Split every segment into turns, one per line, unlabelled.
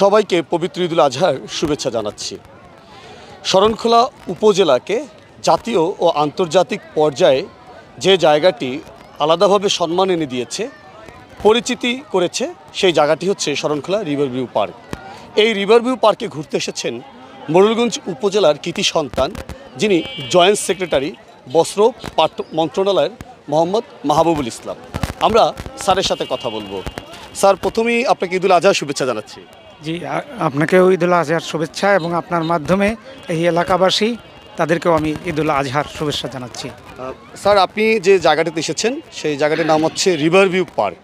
সবাইকে পবিত্র ঈদুল আজহার শুভেচ্ছা জানাচ্ছি শরণখোলা উপজেলাকে জাতীয় ও আন্তর্জাতিক পর্যায়ে যে জায়গাটি আলাদাভাবে সম্মান এনে দিয়েছে পরিচিতি করেছে সেই জায়গাটি হচ্ছে শরণখোলা রিভারভিউ পার্ক এই রিভারভিউ পার্কে ঘুরতে এসেছেন মোরলগঞ্জ উপজেলার কৃতি সন্তান যিনি জয়েন্ট সেক্রেটারি বস্ত্র পাঠ্য মন্ত্রণালয়ের মোহাম্মদ মাহবুবুল ইসলাম আমরা স্যারের সাথে কথা বলবো স্যার প্রথমেই আপনাকে ঈদুল আজহার শুভেচ্ছা জানাচ্ছি
জি আপনাকেও ঈদুল আজহার শুভেচ্ছা এবং আপনার মাধ্যমে এই এলাকাবাসী তাদেরকেও আমি ঈদুল আজহার শুভেচ্ছা জানাচ্ছি
স্যার আপনি যে জায়গাটিতে এসেছেন সেই জায়গাটির নাম হচ্ছে রিভার ভিউ পার্ক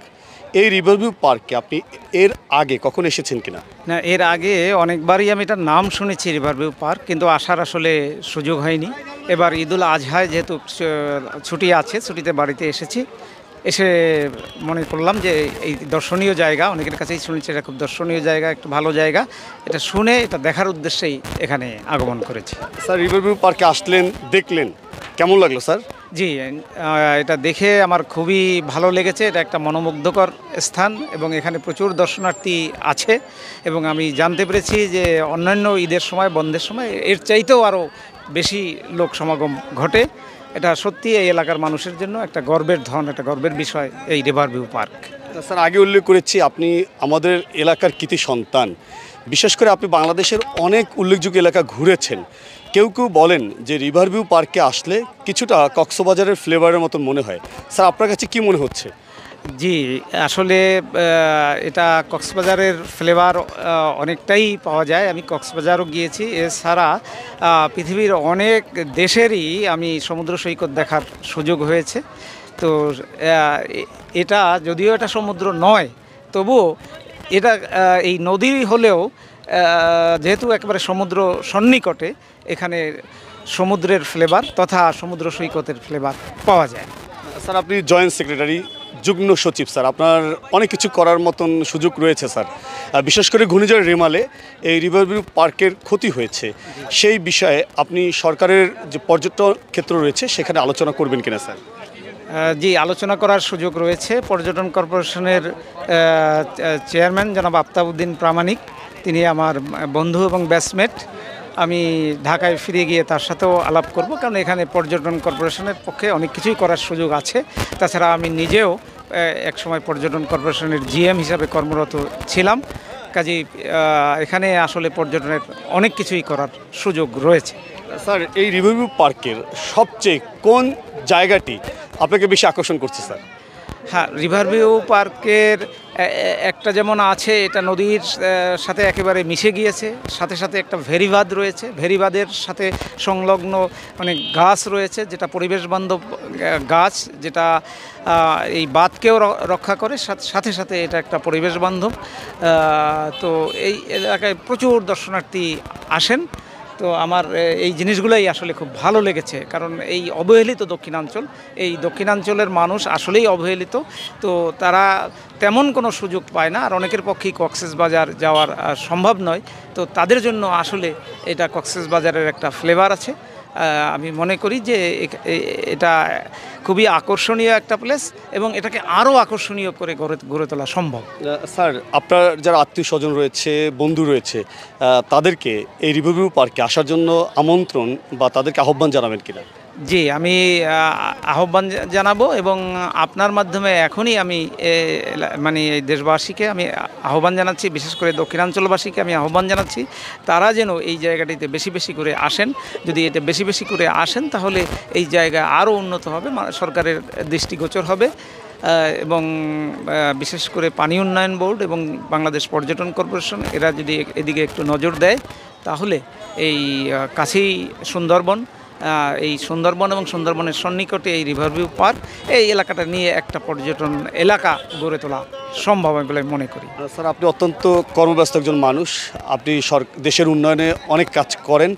এই রিভার ভিউ পার্কে আপনি এর আগে কখন এসেছেন কিনা
না এর আগে অনেকবারই আমি এটার নাম শুনেছি রিভার ভিউ পার্ক কিন্তু আসার আসলে সুযোগ হয়নি এবার ঈদুল আজহায় যেহেতু ছুটি আছে ছুটিতে বাড়িতে এসেছি এসে মনে করলাম যে এই দর্শনীয় জায়গা অনেকের কাছেই শুনেছি এটা খুব দর্শনীয় জায়গা একটু ভালো জায়গা এটা শুনে এটা দেখার উদ্দেশ্যেই এখানে আগমন করেছি স্যার রিভারভিউ পার্কে আসলেন দেখলেন কেমন লাগলো স্যার জি এটা দেখে আমার খুবই ভালো লেগেছে এটা একটা মনোমুগ্ধকর স্থান এবং এখানে প্রচুর দর্শনার্থী আছে এবং আমি জানতে পেরেছি যে অন্যান্য ঈদের সময় বন্ধের সময় এর চাইতেও আরও বেশি লোক সমাগম ঘটে এটা সত্যি এই এলাকার মানুষের জন্য একটা গর্বের ধন একটা গর্বের বিষয় এই রিভার ভিউ পার্ক
স্যার আগে উল্লেখ করেছি আপনি আমাদের এলাকার কৃতি সন্তান বিশেষ করে আপনি বাংলাদেশের অনেক উল্লেখযোগ্য এলাকা ঘুরেছেন কেউ কেউ বলেন যে রিভারভিউ পার্কে আসলে কিছুটা কক্সবাজারের ফ্লেভারের মতন মনে হয় স্যার আপনার কাছে
কি মনে হচ্ছে জি আসলে এটা কক্সবাজারের ফ্লেভার অনেকটাই পাওয়া যায় আমি কক্সবাজারও গিয়েছি এছাড়া পৃথিবীর অনেক দেশেরই আমি সমুদ্র সৈকত দেখার সুযোগ হয়েছে তো এটা যদিও এটা সমুদ্র নয় তবুও এটা এই নদী হলেও যেহেতু একবারে সমুদ্র সন্নিকটে এখানে সমুদ্রের ফ্লেভার তথা সমুদ্র সৈকতের ফ্লেভার পাওয়া যায়
স্যার আপনি জয়েন্ট সেক্রেটারি যুগ্ম সচিব স্যার আপনার অনেক কিছু করার মতন সুযোগ রয়েছে স্যার বিশেষ করে ঘূর্ণিঝড় রেমালে এই রিভারভিউ পার্কের ক্ষতি হয়েছে সেই বিষয়ে আপনি সরকারের যে পর্যটন ক্ষেত্র রয়েছে সেখানে আলোচনা করবেন কিনা স্যার
জি আলোচনা করার সুযোগ রয়েছে পর্যটন কর্পোরেশনের চেয়ারম্যান জনাব আফতাবউদ্দিন প্রামাণিক তিনি আমার বন্ধু এবং ব্যাসমেট আমি ঢাকায় ফিরে গিয়ে তার সাথেও আলাপ করব কারণ এখানে পর্যটন কর্পোরেশনের পক্ষে অনেক কিছুই করার সুযোগ আছে তাছাড়া আমি নিজেও এক সময় পর্যটন কর্পোরেশনের জিএম হিসাবে কর্মরত ছিলাম কাজে এখানে আসলে পর্যটনের অনেক কিছুই করার সুযোগ রয়েছে স্যার এই রিভিউ পার্কের সবচেয়ে কোন জায়গাটি আপনাকে বেশি আকর্ষণ করছে স্যার হ্যাঁ রিভারভিউ পার্কের একটা যেমন আছে এটা নদীর সাথে একেবারে মিশে গিয়েছে সাথে সাথে একটা ভেরিবাদ রয়েছে ভেরিবাদের সাথে সংলগ্ন মানে গাছ রয়েছে যেটা পরিবেশ বান্ধব গাছ যেটা এই বাঁধকেও রক্ষা করে সাথে সাথে এটা একটা পরিবেশ বান্ধব তো এই এলাকায় প্রচুর দর্শনার্থী আসেন তো আমার এই জিনিসগুলোই আসলে খুব ভালো লেগেছে কারণ এই অবহেলিত দক্ষিণাঞ্চল এই দক্ষিণাঞ্চলের মানুষ আসলেই অবহেলিত তো তারা তেমন কোনো সুযোগ পায় না আর অনেকের পক্ষেই কক্সেস বাজার যাওয়ার সম্ভব নয় তো তাদের জন্য আসলে এটা কক্সেস বাজারের একটা ফ্লেভার আছে আমি মনে করি যে এটা খুবই আকর্ষণীয় একটা প্লেস এবং এটাকে আরও আকর্ষণীয় করে গড়ে গড়ে তোলা সম্ভব স্যার আপনার যারা আত্মীয় স্বজন
রয়েছে বন্ধু রয়েছে তাদেরকে এই রিভিউ পার্কে আসার জন্য আমন্ত্রণ বা তাদেরকে আহ্বান জানাবেন কিনা
জি আমি আহ্বান জানাবো এবং আপনার মাধ্যমে এখনই আমি মানে এই দেশবাসীকে আমি আহ্বান জানাচ্ছি বিশেষ করে দক্ষিণাঞ্চলবাসীকে আমি আহ্বান জানাচ্ছি তারা যেন এই জায়গাটিতে বেশি বেশি করে আসেন যদি এটা বেশি বেশি করে আসেন তাহলে এই জায়গা আরও উন্নত হবে সরকারের দৃষ্টিগোচর হবে এবং বিশেষ করে পানি উন্নয়ন বোর্ড এবং বাংলাদেশ পর্যটন কর্পোরেশন এরা যদি এদিকে একটু নজর দেয় তাহলে এই কাছেই সুন্দরবন এই সুন্দরবন এবং সুন্দরবনের সন্নিকটে এই রিভারভিউ পার্ক এই এলাকাটা নিয়ে একটা পর্যটন এলাকা গড়ে তোলা সম্ভব আমি বলে মনে করি স্যার আপনি অত্যন্ত কর্মব্যস্ত
একজন মানুষ আপনি দেশের উন্নয়নে অনেক কাজ করেন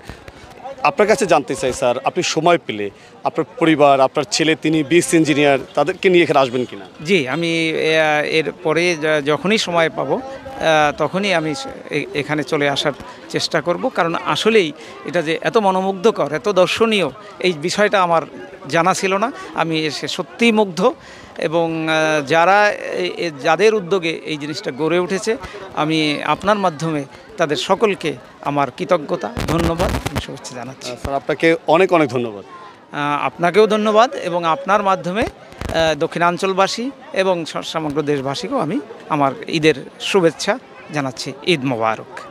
আপনার কাছে জানতে চাই স্যার আপনি সময় পেলে আপনার পরিবার আপনার ছেলে তিনি বিএস ইঞ্জিনিয়ার তাদেরকে নিয়ে এখানে আসবেন কিনা
জি আমি এর পরে যখনই সময় পাবো তখনই আমি এখানে চলে আসার চেষ্টা করব কারণ আসলেই এটা যে এত মনোমুগ্ধকর এত দর্শনীয় এই বিষয়টা আমার জানা ছিল না আমি এসে সত্যিই মুগ্ধ এবং যারা যাদের উদ্যোগে এই জিনিসটা গড়ে উঠেছে আমি আপনার মাধ্যমে তাদের সকলকে আমার কৃতজ্ঞতা ধন্যবাদ শুভেচ্ছা জানাচ্ছি স্যার আপনাকে অনেক অনেক ধন্যবাদ আপনাকেও ধন্যবাদ এবং আপনার মাধ্যমে দক্ষিণাঞ্চলবাসী এবং সমগ্র দেশবাসীকেও আমি আমার ঈদের শুভেচ্ছা জানাচ্ছি ঈদ মোবারক